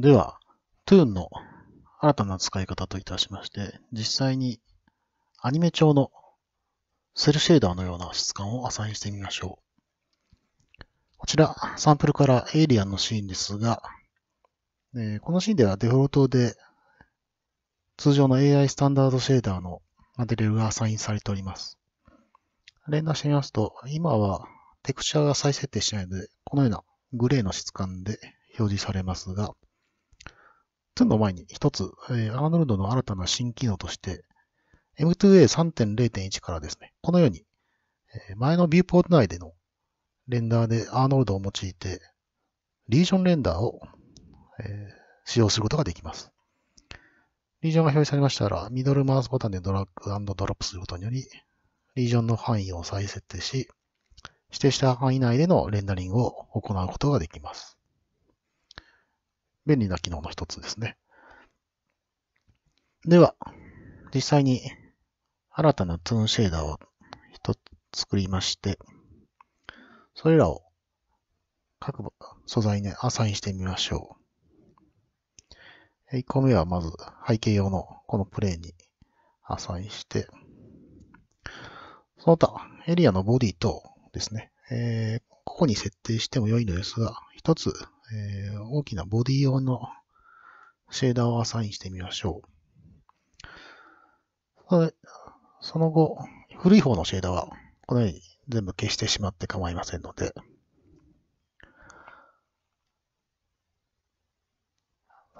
では、トゥーンの新たな使い方といたしまして、実際にアニメ調のセルシェーダーのような質感をアサインしてみましょう。こちら、サンプルからエイリアンのシーンですが、えこのシーンではデフォルトで通常の AI スタンダードシェーダーのモデルがアサインされております。連打してみますと、今はテクスチャーが再設定しないので、このようなグレーの質感で表示されますが、2の前に1つ、えー、アーノルドの新たな新機能として、M2A3.0.1 からですね、このように、え前のビューポート内でのレンダーでアーノルドを用いて、リージョンレンダーを、えー、使用することができます。リージョンが表示されましたら、ミドルマウスボタンでドラッグドロップすることにより、リージョンの範囲を再設定し、指定した範囲内でのレンダリングを行うことができます。便利な機能の一つですね。では、実際に新たなトゥーンシェーダーを一つ作りまして、それらを各素材にアサインしてみましょう。1個目はまず背景用のこのプレイにアサインして、その他エリアのボディとですね、えー、ここに設定しても良いのですが、一つえー、大きなボディ用のシェーダーをアサインしてみましょう。その後、古い方のシェーダーはこのように全部消してしまって構いませんので、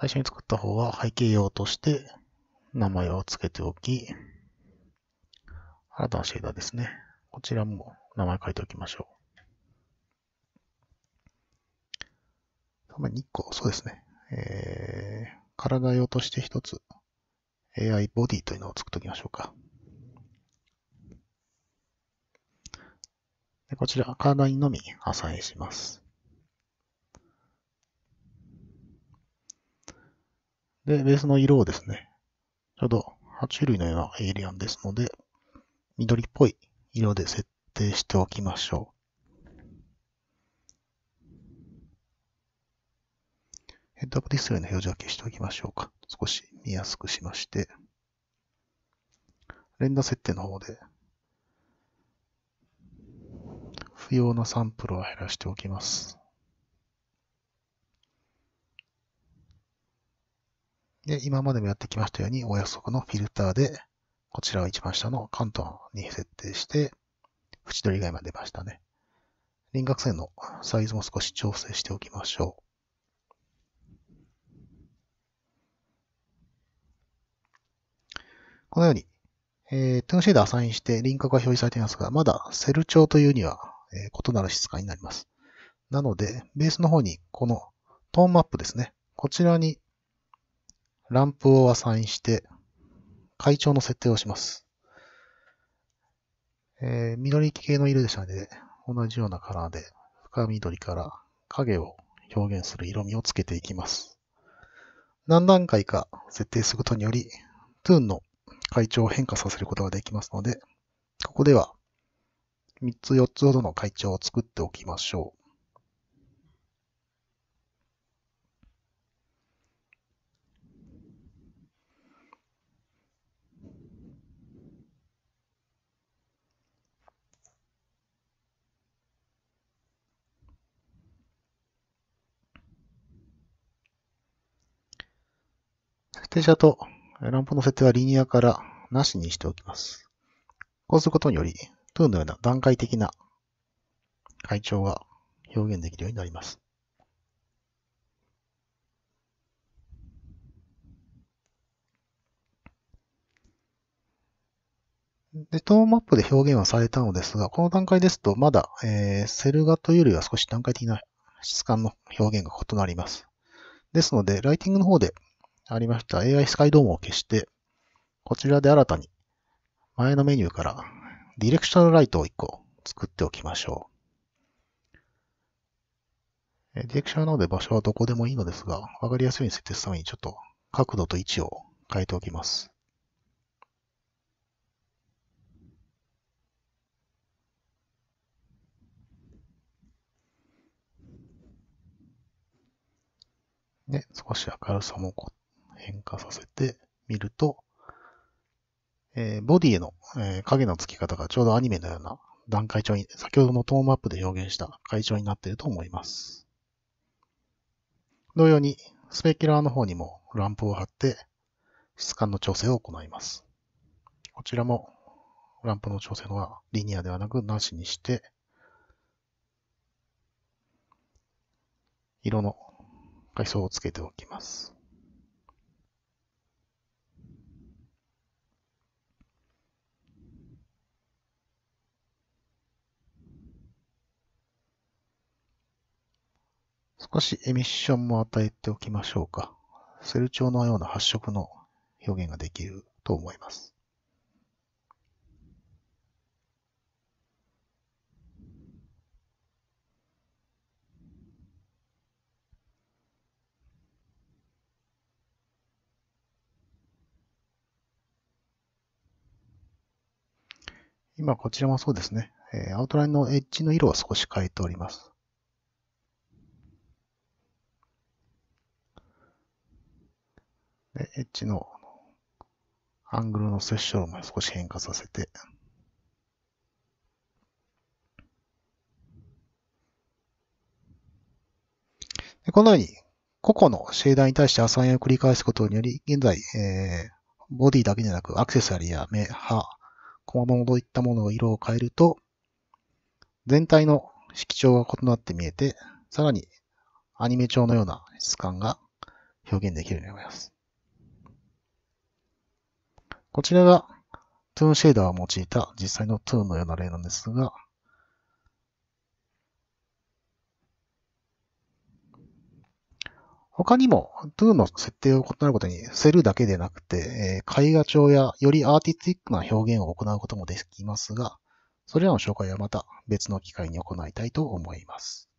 最初に作った方は背景用として名前を付けておき、新たなシェーダーですね。こちらも名前書いておきましょう。まあ、2個、そうですね。えー、体用として1つ AI ボディというのを作っておきましょうか。でこちら、体にのみアサインします。で、ベースの色をですね、ちょうど8種類のようなエイリアンですので、緑っぽい色で設定しておきましょう。ヘッドアップディスプレイの表示は消しておきましょうか。少し見やすくしまして、レンダー設定の方で、不要なサンプルは減らしておきます。で、今までもやってきましたように、お約束のフィルターで、こちらを一番下の関東に設定して、縁取り以外まで出ましたね。輪郭線のサイズも少し調整しておきましょう。このように、えー、トゥーンシェードアサインして輪郭が表示されていますが、まだセル調というには、え異なる質感になります。なので、ベースの方にこのトーンマップですね。こちらにランプをアサインして、階調の設定をします。えー、緑系の色でしたので、同じようなカラーで深緑から影を表現する色味をつけていきます。何段階か設定することにより、トゥーンの階調を変化させることができますので、ここでは3つ4つほどの階調を作っておきましょう。停車とランプの設定はリニアからなしにしておきます。こうすることにより、トゥーのような段階的な階調が表現できるようになります。で、トーンマップで表現はされたのですが、この段階ですと、まだ、えー、セル画というよりは少し段階的な質感の表現が異なります。ですので、ライティングの方でありました AI スカイドームを消して、こちらで新たに前のメニューからディレクションライトを1個作っておきましょう。ディレクションなので場所はどこでもいいのですが、わかりやすいように設定するためにちょっと角度と位置を変えておきます。ね、少し明るさもこ変化させてみると、えー、ボディへの、えー、影の付き方がちょうどアニメのような段階調に、先ほどのトーンマップで表現した階調になっていると思います。同様に、スペキュラーの方にもランプを貼って、質感の調整を行います。こちらも、ランプの調整はリニアではなく、なしにして、色の階層をつけておきます。少しエミッションも与えておきましょうか。セル調のような発色の表現ができると思います。今こちらもそうですね。えアウトラインのエッジの色を少し変えております。で、エッジのアングルの接触も少し変化させて、でこのように、個々のシェーダーに対してアサインを繰り返すことにより、現在、えー、ボディだけでなくアクセサリーや目、歯、細物といったものの色を変えると、全体の色調が異なって見えて、さらにアニメ調のような質感が表現できるようになります。こちらがトゥーンシェーダーを用いた実際のトゥーンのような例なんですが、他にも、トゥーンの設定を異なることに、セルだけでなくて、え絵画帳やよりアーティスティックな表現を行うこともできますが、それらの紹介はまた別の機会に行いたいと思います。